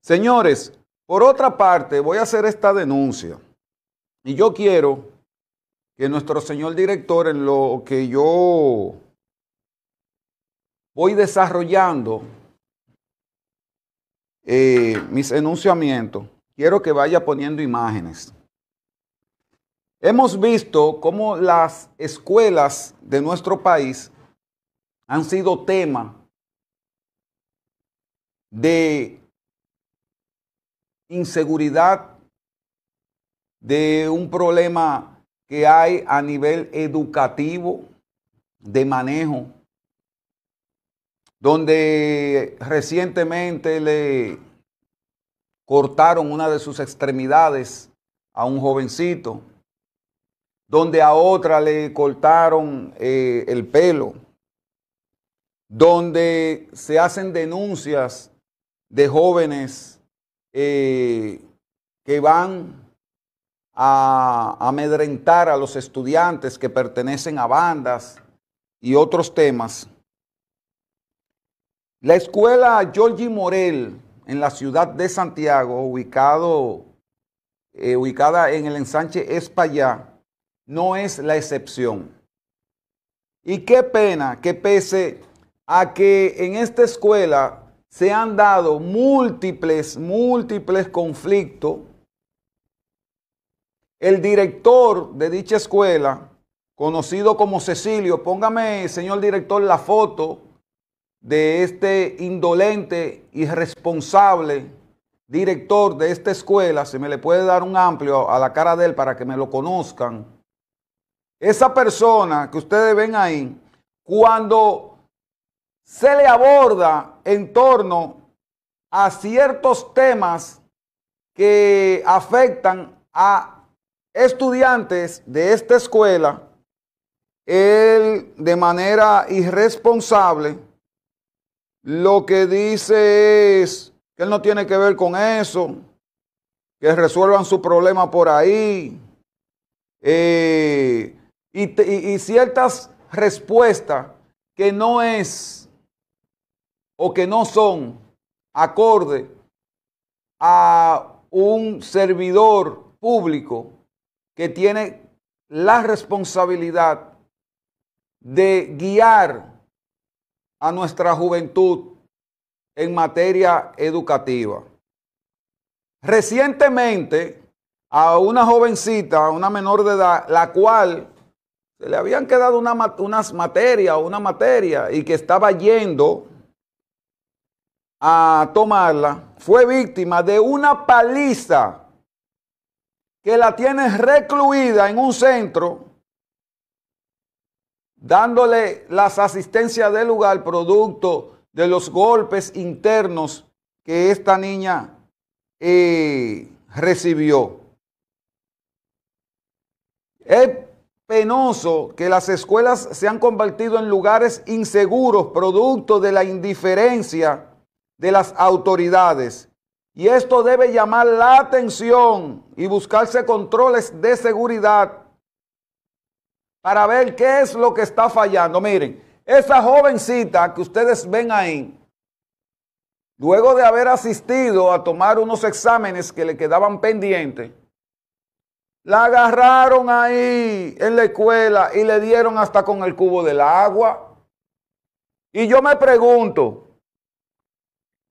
Señores, por otra parte, voy a hacer esta denuncia. Y yo quiero que nuestro señor director, en lo que yo voy desarrollando eh, mis enunciamientos, quiero que vaya poniendo imágenes. Hemos visto cómo las escuelas de nuestro país han sido tema de inseguridad, de un problema que hay a nivel educativo, de manejo, donde recientemente le cortaron una de sus extremidades a un jovencito, donde a otra le cortaron eh, el pelo, donde se hacen denuncias de jóvenes eh, que van a amedrentar a los estudiantes que pertenecen a bandas y otros temas. La escuela Georgie Morel en la ciudad de Santiago, ubicado, eh, ubicada en el ensanche Espallá, no es la excepción. Y qué pena que pese a que en esta escuela se han dado múltiples, múltiples conflictos. El director de dicha escuela, conocido como Cecilio, póngame, señor director, la foto de este indolente, y responsable director de esta escuela, Se me le puede dar un amplio a la cara de él para que me lo conozcan. Esa persona que ustedes ven ahí, cuando se le aborda en torno a ciertos temas que afectan a estudiantes de esta escuela, él de manera irresponsable lo que dice es que él no tiene que ver con eso, que resuelvan su problema por ahí, eh, y ciertas respuestas que no es o que no son acorde a un servidor público que tiene la responsabilidad de guiar a nuestra juventud en materia educativa. Recientemente, a una jovencita, a una menor de edad, la cual se le habían quedado unas materias, una materia, y que estaba yendo a tomarla, fue víctima de una paliza que la tiene recluida en un centro, dándole las asistencias del lugar producto de los golpes internos que esta niña eh, recibió. Es penoso que las escuelas se han convertido en lugares inseguros, producto de la indiferencia de las autoridades. Y esto debe llamar la atención y buscarse controles de seguridad para ver qué es lo que está fallando. Miren, esa jovencita que ustedes ven ahí, luego de haber asistido a tomar unos exámenes que le quedaban pendientes, la agarraron ahí en la escuela y le dieron hasta con el cubo del agua. Y yo me pregunto,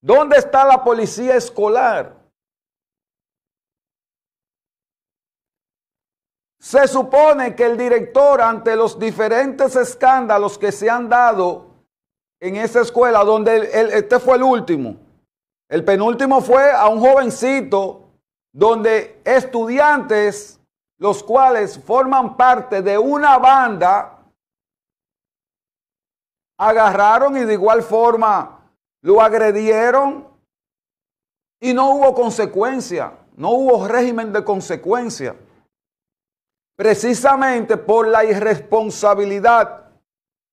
¿Dónde está la policía escolar? Se supone que el director ante los diferentes escándalos que se han dado en esa escuela, donde este fue el último, el penúltimo fue a un jovencito donde estudiantes, los cuales forman parte de una banda, agarraron y de igual forma lo agredieron y no hubo consecuencia, no hubo régimen de consecuencia. Precisamente por la irresponsabilidad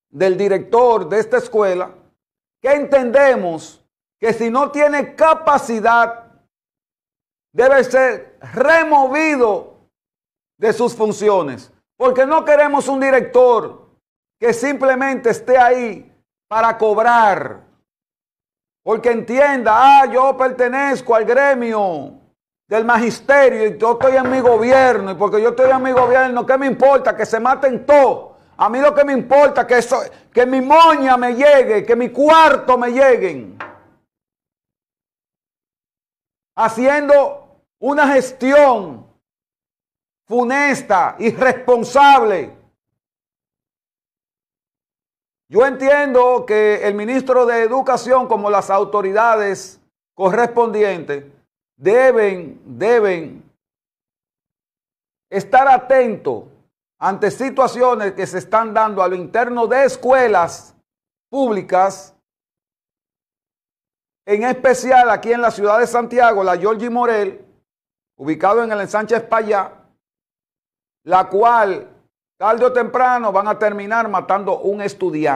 del director de esta escuela, que entendemos que si no tiene capacidad, debe ser removido de sus funciones. Porque no queremos un director que simplemente esté ahí para cobrar porque entienda, ah, yo pertenezco al gremio del magisterio y yo estoy en mi gobierno. Y porque yo estoy en mi gobierno, ¿qué me importa? Que se maten todos. A mí lo que me importa es que, eso, que mi moña me llegue, que mi cuarto me lleguen. Haciendo una gestión funesta, irresponsable, yo entiendo que el ministro de Educación, como las autoridades correspondientes, deben, deben estar atentos ante situaciones que se están dando a lo interno de escuelas públicas, en especial aquí en la ciudad de Santiago, la georgie Morel, ubicado en el ensanche España, la cual tarde o temprano van a terminar matando un estudiante.